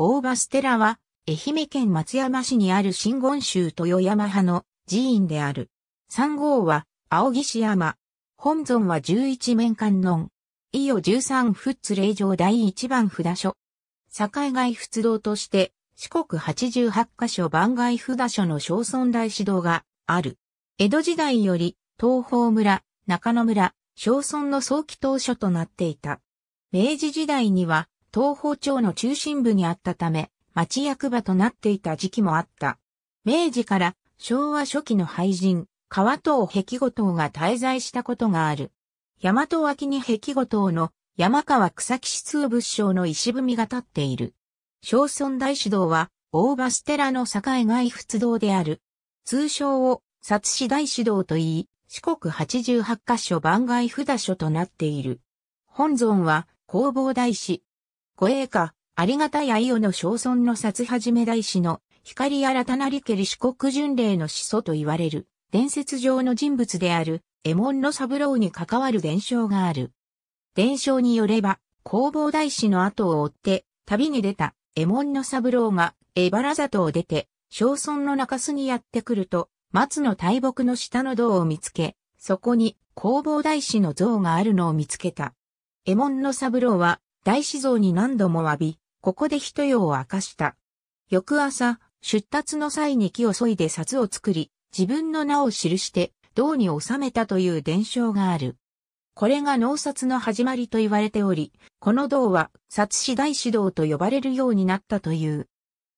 大場ステラは、愛媛県松山市にある真言宗豊山派の寺院である。三号は、青岸山。本尊は十一面観音。伊予十三仏霊場第一番札所。境外仏堂として、四国八十八箇所番外札所の小村大指導がある。江戸時代より、東方村、中野村、小村の早期当初となっていた。明治時代には、東方町の中心部にあったため、町役場となっていた時期もあった。明治から昭和初期の廃人、川等壁五島が滞在したことがある。大和脇に壁五島の山川草木通仏省の石踏みが立っている。小村大師堂は、大場ステラの境外仏堂である。通称を、薩市大師堂と言い、四国八十八カ所番外札所となっている。本尊は、弘法大師、護衛下、ありがたい愛をの小村のは始め大師の光新なりけり四国巡礼の始祖と言われる伝説上の人物であるエモンの三郎に関わる伝承がある。伝承によれば、弘法大師の後を追って旅に出たエモンの三郎がエバラ里を出て小村の中洲にやってくると松の大木の下の銅を見つけ、そこに弘法大師の像があるのを見つけた。エモンの三郎は大師像に何度も詫び、ここで一夜を明かした。翌朝、出立の際に木を削いで札を作り、自分の名を記して、銅に収めたという伝承がある。これが農札の始まりと言われており、この銅は札師大師銅と呼ばれるようになったという。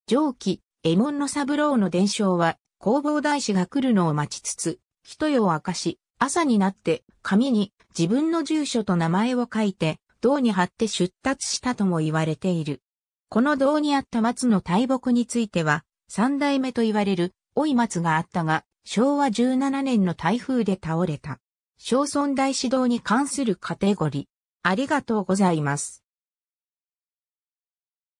上記、右衛門の三郎の伝承は、工房大師が来るのを待ちつつ、一夜を明かし、朝になって、紙に自分の住所と名前を書いて、道に張って出立したとも言われている。この道にあった松の大木については、三代目と言われる、老い松があったが、昭和17年の台風で倒れた。小村大指導に関するカテゴリー。ありがとうございます。